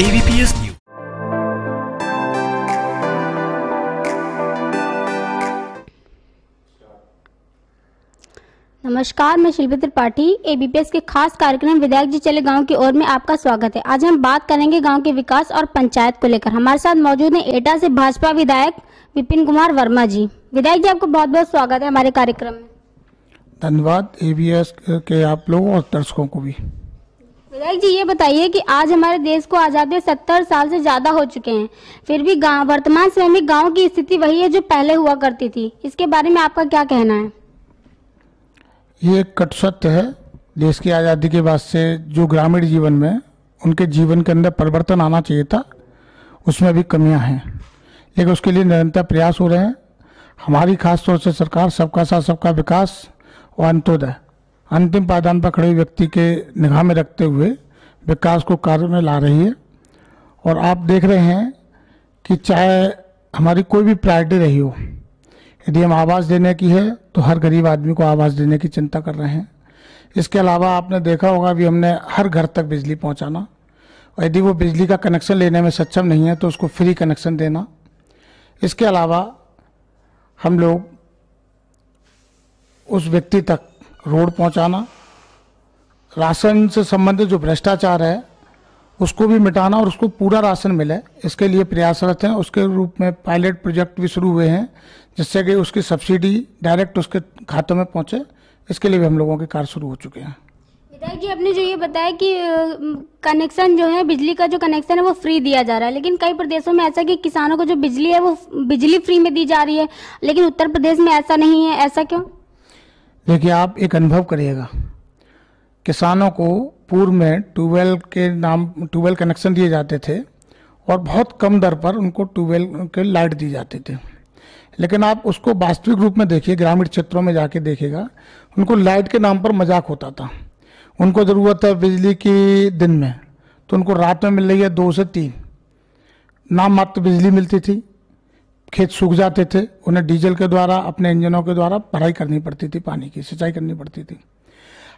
ABPS news नमस्कार मैं शिल्पी Tripathi ABPS के खास कार्यक्रम विधायक जी चले गांव की ओर में आपका स्वागत है आज हम बात करेंगे गांव के विकास और पंचायत को लेकर हमारे साथ मौजूद हैं एटा से भाजपा विधायक विपिन कुमार वर्मा जी विधायक जी आपको बहुत बहुत स्वागत है हमारे कार्यक्रम में धन्यवाद एबीएस के आप लोगों और दर्शकों को भी विधायक जी ये बताइए कि आज हमारे देश को आज़ादी सत्तर साल से ज़्यादा हो चुके हैं फिर भी गांव वर्तमान समय में गांव की स्थिति वही है जो पहले हुआ करती थी इसके बारे में आपका क्या कहना है ये कट सत्य है देश की आज़ादी के बाद से जो ग्रामीण जीवन में उनके जीवन के अंदर परिवर्तन आना चाहिए था उसमें भी कमियां हैं लेकिन उसके लिए निरंतर प्रयास हो रहे हैं हमारी खास तौर से सरकार सबका साथ सबका विकास और अंत्योदय अंतिम पायदान पर खड़े व्यक्ति के निगाह में रखते हुए विकास को कार्य में ला रही है और आप देख रहे हैं कि चाहे हमारी कोई भी प्रायरिटी रही हो यदि हम आवाज़ देने की है तो हर गरीब आदमी को आवाज़ देने की चिंता कर रहे हैं इसके अलावा आपने देखा होगा भी हमने हर घर तक बिजली पहुंचाना और यदि वो बिजली का कनेक्शन लेने में सक्षम नहीं है तो उसको फ्री कनेक्शन देना इसके अलावा हम लोग उस व्यक्ति तक रोड पहुंचाना राशन से संबंधित जो भ्रष्टाचार है उसको भी मिटाना और उसको पूरा राशन मिले इसके लिए प्रयासरत हैं उसके रूप में पायलट प्रोजेक्ट भी शुरू हुए हैं जिससे कि उसकी सब्सिडी डायरेक्ट उसके खातों में पहुंचे इसके लिए भी हम लोगों के कार्य शुरू हो चुके हैं विधायक जी आपने जो ये बताया कि कनेक्शन जो है बिजली का जो कनेक्शन है वो फ्री दिया जा रहा है लेकिन कई प्रदेशों में ऐसा कि किसानों को जो बिजली है वो बिजली फ्री में दी जा रही है लेकिन उत्तर प्रदेश में ऐसा नहीं है ऐसा क्यों देखिए आप एक अनुभव करिएगा किसानों को पूर्व में ट्यूबवेल के नाम ट्यूबवेल कनेक्शन दिए जाते थे और बहुत कम दर पर उनको ट्यूबवेल के लाइट दी जाते थे लेकिन आप उसको वास्तविक रूप में देखिए ग्रामीण क्षेत्रों में जाके देखिएगा उनको लाइट के नाम पर मजाक होता था उनको ज़रूरत है बिजली की दिन में तो उनको रात में मिल रही है दो से तीन नाम मात्र बिजली मिलती थी खेत सूख जाते थे उन्हें डीजल के द्वारा अपने इंजनों के द्वारा भराई करनी पड़ती थी पानी की सिंचाई करनी पड़ती थी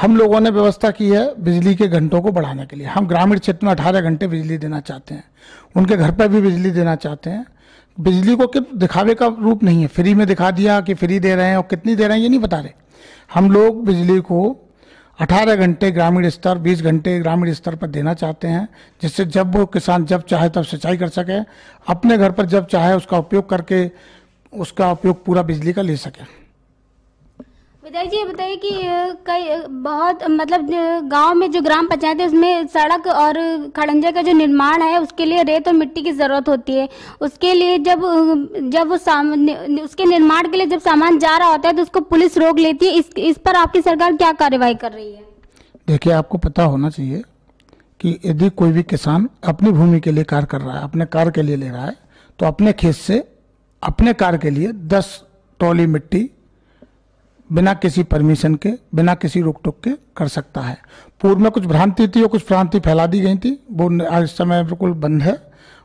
हम लोगों ने व्यवस्था की है बिजली के घंटों को बढ़ाने के लिए हम ग्रामीण क्षेत्र में अठारह घंटे बिजली देना चाहते हैं उनके घर पर भी बिजली देना चाहते हैं बिजली को कि दिखावे का रूप नहीं है फ्री में दिखा दिया कि फ्री दे रहे हैं और कितनी दे रहे हैं ये नहीं बता रहे हम लोग बिजली को 18 घंटे ग्रामीण स्तर 20 घंटे ग्रामीण स्तर पर देना चाहते हैं जिससे जब वो किसान जब चाहे तब सिंचाई कर सके अपने घर पर जब चाहे उसका उपयोग करके उसका उपयोग पूरा बिजली का ले सकें विधायक जी बताइए कि कई बहुत मतलब गांव में जो ग्राम पंचायत है उसमें सड़क और खड़ंजा का जो निर्माण है उसके लिए रेत और मिट्टी की ज़रूरत होती है उसके लिए जब जब उसके निर्माण के लिए जब सामान जा रहा होता है तो उसको पुलिस रोक लेती है इस इस पर आपकी सरकार क्या कार्रवाई कर रही है देखिए आपको पता होना चाहिए कि यदि कोई भी किसान अपनी भूमि के लिए कार्य कर रहा है अपने कार्य के लिए ले रहा है तो अपने खेत से अपने कार्य के लिए दस टोली मिट्टी बिना किसी परमिशन के बिना किसी रोक टोक के कर सकता है पूर्व में कुछ भ्रांति थी और कुछ भ्रांति फैला दी गई थी वो आज समय बिल्कुल बंद है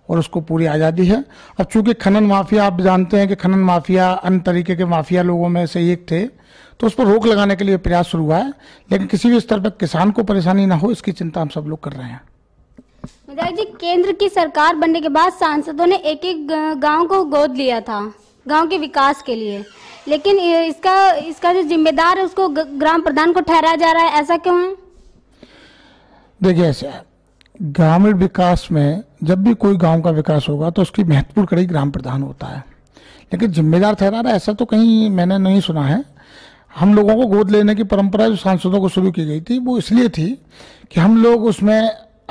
और उसको पूरी आज़ादी है अब चूंकि खनन माफिया आप जानते हैं कि खनन माफिया अन्य तरीके के माफिया लोगों में से एक थे तो उस पर रोक लगाने के लिए प्रयास शुरू हुआ है लेकिन किसी भी स्तर पर किसान को परेशानी ना हो इसकी चिंता हम सब लोग कर रहे हैं विधायक जी केंद्र की सरकार बनने के बाद सांसदों ने एक एक गांव को गोद लिया था गांव के विकास के लिए लेकिन इसका इसका जो जिम्मेदार है उसको ग्राम प्रधान को ठहराया जा रहा है ऐसा क्यों है देखिए ऐसा ग्रामीण विकास में जब भी कोई गांव का विकास होगा तो उसकी महत्वपूर्ण कड़ी ग्राम प्रधान होता है लेकिन जिम्मेदार ठहरा रहा ऐसा तो कहीं मैंने नहीं सुना है हम लोगों को गोद लेने की परंपरा जो सांसदों को शुरू की गई थी वो इसलिए थी कि हम लोग उसमें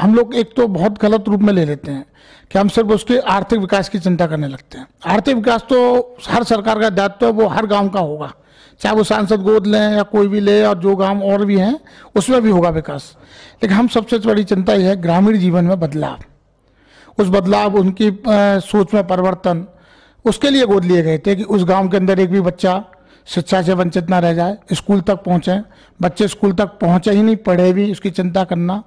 हम लोग एक तो बहुत गलत रूप में ले लेते हैं कि हम सिर्फ उसके आर्थिक विकास की चिंता करने लगते हैं आर्थिक विकास तो हर सरकार का दायित्व है वो हर गांव का होगा चाहे वो सांसद गोद लें या कोई भी ले और जो गांव और भी हैं उसमें भी होगा विकास लेकिन हम सबसे बड़ी चिंता यह है ग्रामीण जीवन में बदलाव उस बदलाव उनकी सोच में परिवर्तन उसके लिए गोद लिए गए थे कि उस गाँव के अंदर एक भी बच्चा शिक्षा से वंचित ना रह जाए स्कूल तक पहुँचें बच्चे स्कूल तक पहुँचे ही नहीं पढ़े भी उसकी चिंता करना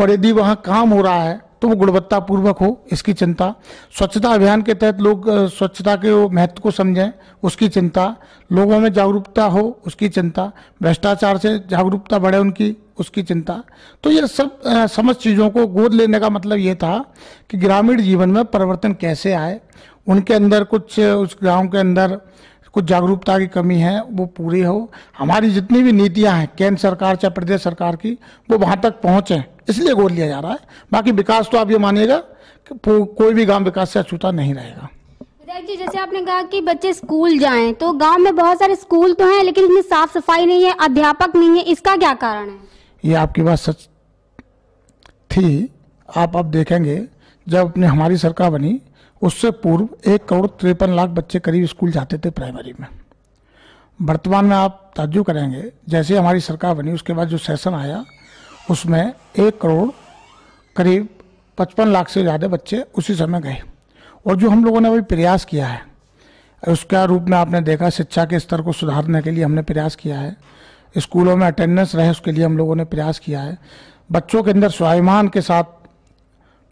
और यदि वहाँ काम हो रहा है तो वो गुणवत्तापूर्वक हो इसकी चिंता स्वच्छता अभियान के तहत लोग स्वच्छता के महत्व को समझें उसकी चिंता लोगों में जागरूकता हो उसकी चिंता भ्रष्टाचार से जागरूकता बढ़े उनकी उसकी चिंता तो ये सब समस्त समझ चीज़ों को गोद लेने का मतलब ये था कि ग्रामीण जीवन में परिवर्तन कैसे आए उनके अंदर कुछ उस गांव के अंदर कुछ जागरूकता की कमी है वो पूरी हो हमारी जितनी भी नीतियाँ हैं केंद्र सरकार चाहे प्रदेश सरकार की वो वहां तक पहुंचे इसलिए गोद लिया जा रहा है बाकी विकास तो आप ये मानिएगा कि कोई भी गाँव विकास से अछूता नहीं रहेगा विधायक जी जैसे आपने कहा कि बच्चे स्कूल जाएं तो गांव में बहुत सारे स्कूल तो हैं लेकिन इसमें साफ सफाई नहीं है अध्यापक नहीं है इसका क्या कारण है ये आपकी बात सच थी आप अब देखेंगे जब अपने हमारी सरकार बनी उससे पूर्व एक करोड़ तिरपन लाख बच्चे करीब स्कूल जाते थे प्राइमरी में वर्तमान में आप ताजु करेंगे जैसे हमारी सरकार बनी उसके बाद जो सेशन आया उसमें एक करोड़ करीब पचपन लाख से ज़्यादा बच्चे उसी समय गए और जो हम लोगों ने अभी प्रयास किया है उसका रूप में आपने देखा शिक्षा के स्तर को सुधारने के लिए हमने प्रयास किया है स्कूलों में अटेंडेंस रहे उसके लिए हम लोगों ने प्रयास किया है बच्चों के अंदर स्वाभिमान के साथ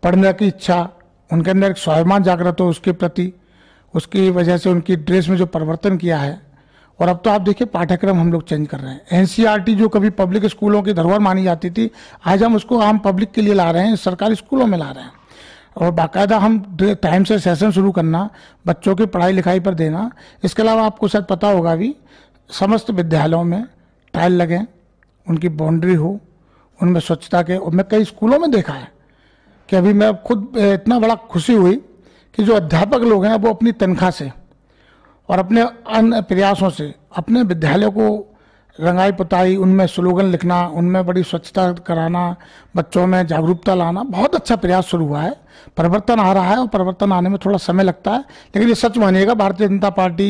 पढ़ने की इच्छा उनके अंदर एक स्वाभिमान जागृत हो उसके प्रति उसकी वजह से उनकी ड्रेस में जो परिवर्तन किया है और अब तो आप देखिए पाठ्यक्रम हम लोग चेंज कर रहे हैं एनसीईआरटी e जो कभी पब्लिक स्कूलों की धरोहर मानी जाती थी आज हम उसको आम पब्लिक के लिए ला रहे हैं सरकारी स्कूलों में ला रहे हैं और बाकायदा हम टाइम से सेशन शुरू करना बच्चों की पढ़ाई लिखाई पर देना इसके अलावा आपको शायद पता होगा भी समस्त विद्यालयों में टाइल लगें उनकी बाउंड्री हो उनमें स्वच्छता के और मैं कई स्कूलों में देखा है कि अभी मैं खुद इतना बड़ा खुशी हुई कि जो अध्यापक लोग हैं वो अपनी तनख्वाह से और अपने अन्य प्रयासों से अपने विद्यालय को रंगाई पुताई उनमें स्लोगन लिखना उनमें बड़ी स्वच्छता कराना बच्चों में जागरूकता लाना बहुत अच्छा प्रयास शुरू हुआ है परिवर्तन आ रहा है और परिवर्तन आने में थोड़ा समय लगता है लेकिन ये सच मानिएगा भारतीय जनता पार्टी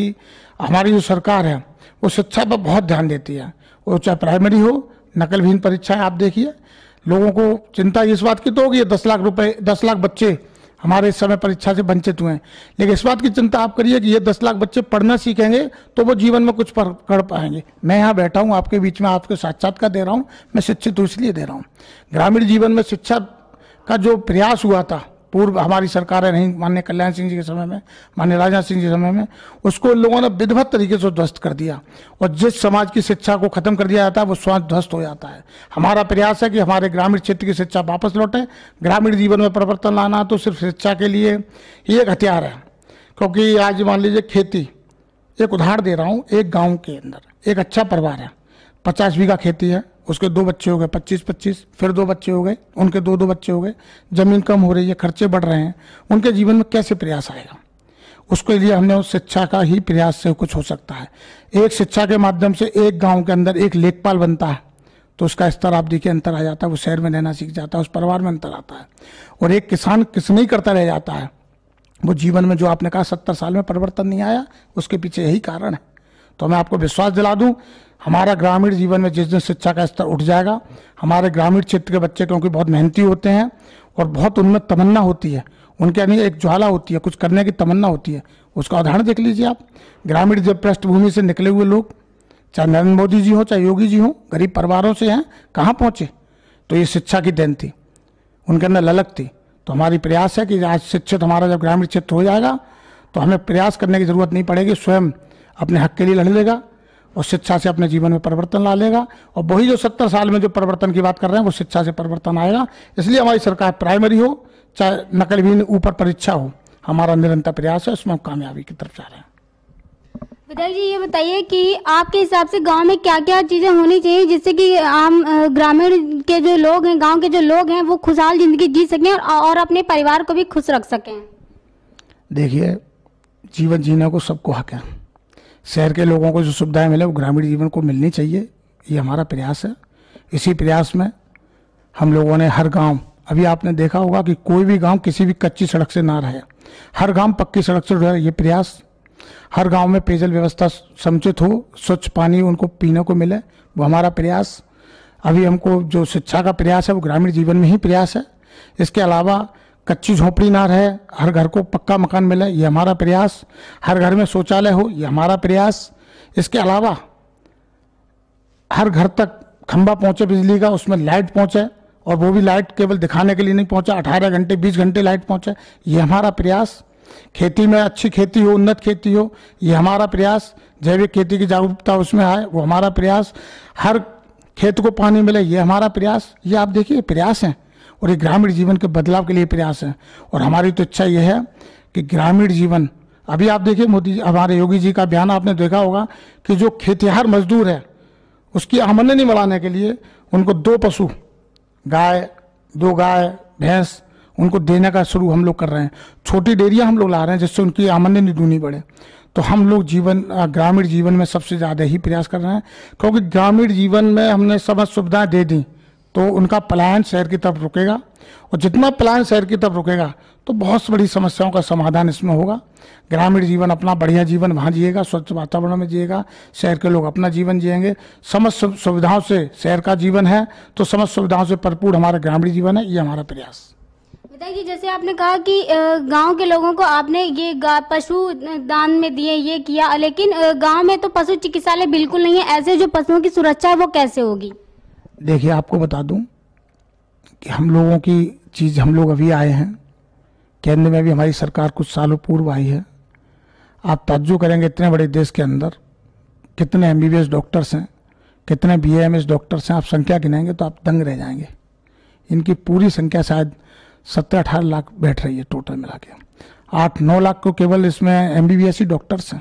हमारी जो सरकार है वो शिक्षा पर बहुत ध्यान देती है वो चाहे प्राइमरी हो नकलविहीन परीक्षाएँ आप देखिए लोगों को चिंता इस बात की तो होगी दस लाख रुपए दस लाख बच्चे हमारे इस समय परीक्षा से वंचित हुए हैं लेकिन इस बात की चिंता आप करिए कि ये दस लाख बच्चे पढ़ना सीखेंगे तो वो जीवन में कुछ कर पाएंगे मैं यहाँ बैठा हूँ आपके बीच में आपके साक्षात्कार दे रहा हूँ मैं शिक्षित हूँ इसलिए दे रहा हूँ ग्रामीण जीवन में शिक्षा का जो प्रयास हुआ था पूर्व हमारी सरकारें नहीं माननीय कल्याण सिंह जी के समय में माननीय राजनाथ सिंह जी के समय में उसको लोगों ने विधिवत तरीके से ध्वस्त कर दिया और जिस समाज की शिक्षा को खत्म कर दिया जाता है वो समाज ध्वस्त हो जाता है हमारा प्रयास है कि हमारे ग्रामीण क्षेत्र की शिक्षा वापस लौटे ग्रामीण जीवन में परिवर्तन लाना तो सिर्फ शिक्षा के लिए ही एक हथियार है क्योंकि आज मान लीजिए खेती एक उदाहरण दे रहा हूँ एक गाँव के अंदर एक अच्छा परिवार है पचास बीघा खेती है उसके दो बच्चे हो गए पच्चीस पच्चीस फिर दो बच्चे हो गए उनके दो दो बच्चे हो गए ज़मीन कम हो रही है खर्चे बढ़ रहे हैं उनके जीवन में कैसे प्रयास आएगा उसके लिए हमने उस शिक्षा का ही प्रयास से कुछ हो सकता है एक शिक्षा के माध्यम से एक गांव के अंदर एक लेखपाल बनता है तो उसका स्तर आप देखिए अंतर आ जाता है वो शहर में रहना सीख जाता है उस परिवार में अंतर आता है और एक किसान किस नहीं करता रह जाता है वो जीवन में जो आपने कहा सत्तर साल में परिवर्तन नहीं आया उसके पीछे यही कारण है तो मैं आपको विश्वास दिला दूँ हमारा ग्रामीण जीवन में जिस दिन शिक्षा का स्तर उठ जाएगा हमारे ग्रामीण क्षेत्र के बच्चे क्योंकि बहुत मेहनती होते हैं और बहुत उनमें तमन्ना होती है उनके अंदर एक ज्वाला होती है कुछ करने की तमन्ना होती है उसका उदाहरण देख लीजिए आप ग्रामीण जब पृष्ठभूमि से निकले हुए लोग चाहे नरेंद्र मोदी जी हों चाहे योगी जी हों गरीब परिवारों से हैं कहाँ पहुँचे तो ये शिक्षा की देन थी उनके अंदर ललक थी तो हमारी प्रयास है कि आज शिक्षित हमारा जब ग्रामीण क्षेत्र हो जाएगा तो हमें प्रयास करने की ज़रूरत नहीं पड़ेगी स्वयं अपने हक के लिए लड़ लेगा और शिक्षा से अपने जीवन में परिवर्तन ला लेगा और वही जो सत्तर साल में जो परिवर्तन की बात कर रहे हैं वो शिक्षा से परिवर्तन आएगा इसलिए हमारी सरकार प्राइमरी हो चाहे नकलविहीन ऊपर परीक्षा हो हमारा निरंतर प्रयास है उसमें कामयाबी की तरफ जा रहे हैं विधायक जी ये बताइए कि आपके हिसाब से गांव में क्या क्या चीज़ें होनी चाहिए जिससे कि आम ग्रामीण के जो लोग हैं गांव के जो लोग हैं वो खुशहाल ज़िंदगी जी सकें और अपने परिवार को भी खुश रख सकें देखिए जीवन जीने को सबको हक है शहर के लोगों को जो सुविधाएं मिले वो ग्रामीण जीवन को मिलनी चाहिए ये हमारा प्रयास है इसी प्रयास में हम लोगों ने हर गांव अभी आपने देखा होगा कि कोई भी गांव किसी भी कच्ची सड़क से ना रहे हर गांव पक्की सड़क से रहे ये प्रयास हर गांव में पेयजल व्यवस्था समुचित हो स्वच्छ पानी उनको पीने को मिले वो हमारा प्रयास अभी हमको जो शिक्षा का प्रयास है वो ग्रामीण जीवन में ही प्रयास है इसके अलावा कच्ची झोपड़ी ना रहे हर घर को पक्का मकान मिले ये हमारा प्रयास हर घर में शौचालय हो ये हमारा प्रयास इसके अलावा हर घर तक खंबा पहुंचे बिजली का उसमें लाइट पहुंचे और वो भी लाइट केवल दिखाने के लिए नहीं पहुंचा 18 घंटे 20 घंटे लाइट पहुंचे ये हमारा प्रयास खेती में अच्छी खेती हो उन्नत खेती हो ये हमारा प्रयास जैविक खेती की जागरूकता उसमें आए वो हमारा प्रयास हर खेत को पानी मिले ये हमारा प्रयास ये आप देखिए प्रयास हैं और ये ग्रामीण जीवन के बदलाव के लिए प्रयास है और हमारी तो इच्छा यह है कि ग्रामीण जीवन अभी आप देखिए मोदी जी हमारे योगी जी का बयान आपने देखा होगा कि जो खेतिहार मजदूर है उसकी आमदनी बढ़ाने के लिए उनको दो पशु गाय दो गाय भैंस उनको देने का शुरू हम लोग कर रहे हैं छोटी डेयरियाँ हम लोग ला रहे हैं जिससे उनकी आमदनी दूनी बढ़े तो हम लोग जीवन ग्रामीण जीवन में सबसे ज़्यादा ही प्रयास कर रहे हैं क्योंकि ग्रामीण जीवन में हमने समझ सुविधाएँ दे दी तो उनका पलायन शहर की तरफ रुकेगा और जितना पलायन शहर की तरफ रुकेगा तो बहुत बड़ी समस्याओं का समाधान इसमें होगा ग्रामीण जीवन अपना बढ़िया जीवन वहाँ जिएगा स्वच्छ वातावरण में जिएगा शहर के लोग अपना जीवन जिएंगे समस्त सुविधाओं से शहर का जीवन है तो समस्त सुविधाओं से भरपूर हमारा ग्रामीण जीवन है ये हमारा प्रयास बताइए जैसे आपने कहा कि गांव के लोगों को आपने ये पशु दान में दिए ये किया लेकिन गांव में तो पशु चिकित्सालय बिल्कुल नहीं है ऐसे जो पशुओं की सुरक्षा है वो कैसे होगी देखिए आपको बता दूं कि हम लोगों की चीज़ हम लोग अभी आए हैं केंद्र में भी हमारी सरकार कुछ सालों पूर्व आई है आप तजु करेंगे इतने बड़े देश के अंदर कितने एम डॉक्टर्स हैं कितने बी एम एस डॉक्टर्स हैं आप संख्या गिनेंगे तो आप दंग रह जाएंगे इनकी पूरी संख्या शायद सत्रह अठारह लाख बैठ रही है टोटल मिला के आठ नौ लाख को केवल इसमें एम बी बी एस ही डॉक्टर्स हैं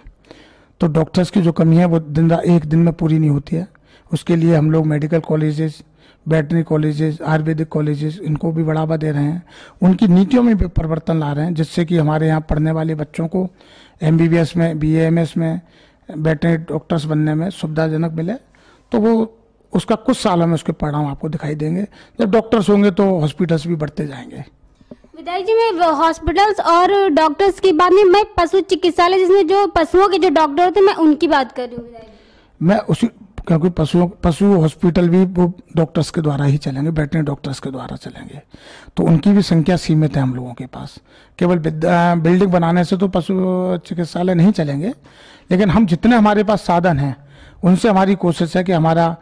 तो डॉक्टर्स की जो कमी है वो दिन एक दिन में पूरी नहीं होती है उसके लिए हम लोग medical colleges veterinary colleges ayurvedic colleges इनको भी बढ़ावा दे रहे हैं उनकी नीतियों में भी परिवर्तन ला रहे हैं जिससे कि हमारे यहाँ पढ़ने वाले बच्चों को एम में बी में बैटनरी डॉक्टर्स बनने में सुविधाजनक मिले तो वो उसका कुछ सालों में उसके परिणाम आपको दिखाई देंगे जब डॉक्टर्स होंगे तो हॉस्पिटल्स भी बढ़ते जाएंगे विधायक जी मैं हॉस्पिटल्स और डॉक्टर्स की बात नहीं मैं पशु चिकित्सालय जिसमें जो पशुओं के जो डॉक्टर होते हैं मैं उनकी बात कर रही हूँ मैं उसी क्योंकि पशुओं पशु हॉस्पिटल भी वो डॉक्टर्स के द्वारा ही चलेंगे वेटनरी डॉक्टर्स के द्वारा चलेंगे तो उनकी भी संख्या सीमित है हम लोगों के पास केवल बिल्डिंग बनाने से तो पशु चिकित्सालय नहीं चलेंगे लेकिन हम जितने हमारे पास साधन हैं उनसे हमारी कोशिश है कि हमारा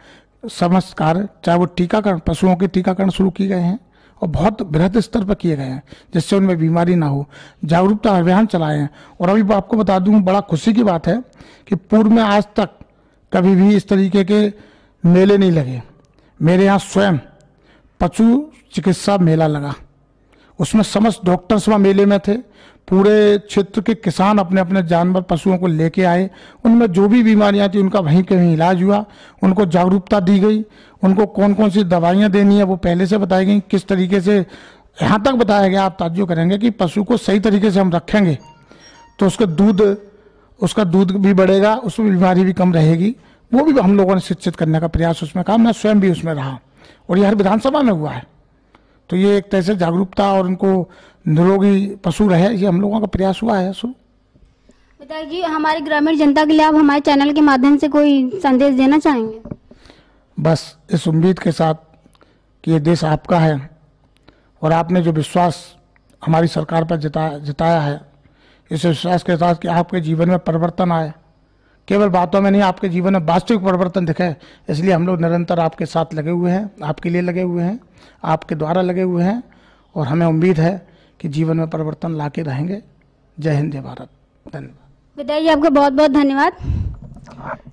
समस्त कार्य चाहे वो टीकाकरण पशुओं के टीकाकरण शुरू किए गए हैं और बहुत बृहद स्तर पर किए गए हैं जिससे उनमें बीमारी ना हो जागरूकता अभियान चलाए हैं और अभी आपको बता दूं बड़ा खुशी की बात है कि पूर्व में आज तक कभी भी इस तरीके के मेले नहीं लगे मेरे यहाँ स्वयं पशु चिकित्सा मेला लगा उसमें समस्त डॉक्टर्स वहाँ मेले में थे पूरे क्षेत्र के किसान अपने अपने जानवर पशुओं को लेके आए उनमें जो भी बीमारियाँ थी उनका वहीं के वहीं इलाज हुआ उनको जागरूकता दी गई उनको कौन कौन सी दवाइयाँ देनी है वो पहले से बताई गई किस तरीके से यहाँ तक बताया गया आप ताजु करेंगे कि पशु को सही तरीके से हम रखेंगे तो उसके दूध उसका दूध भी बढ़ेगा उसमें बीमारी भी कम रहेगी वो भी हम लोगों ने शिक्षित करने का प्रयास उसमें कहा मैं स्वयं भी उसमें रहा और ये हर विधानसभा में हुआ है तो ये एक तरह से जागरूकता और उनको निरोगी पशु रहे ये हम लोगों का प्रयास हुआ है शुरू जी हमारी ग्रामीण जनता के लिए आप हमारे चैनल के माध्यम से कोई संदेश देना चाहेंगे बस इस उम्मीद के साथ कि ये देश आपका है और आपने जो विश्वास हमारी सरकार पर जिता जिताया है इस विश्वास के साथ कि आपके जीवन में परिवर्तन आए केवल बातों में नहीं आपके जीवन में वास्तविक परिवर्तन दिखे इसलिए हम लोग निरंतर आपके साथ लगे हुए हैं आपके लिए लगे हुए हैं आपके द्वारा लगे हुए हैं और हमें उम्मीद है कि जीवन में परिवर्तन ला के रहेंगे जय हिंद जय भारत धन्यवाद विधायक जी आपका बहुत बहुत धन्यवाद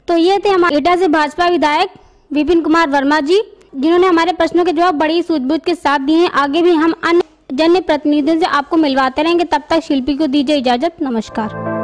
तो ये थे हमारे एटा से भाजपा विधायक विपिन कुमार वर्मा जी जिन्होंने हमारे प्रश्नों के जवाब बड़ी सूझबूझ के साथ दिए आगे भी हम अन्य जन्य प्रतिनिधियों से आपको मिलवाते रहेंगे तब तक शिल्पी को दीजिए इजाजत नमस्कार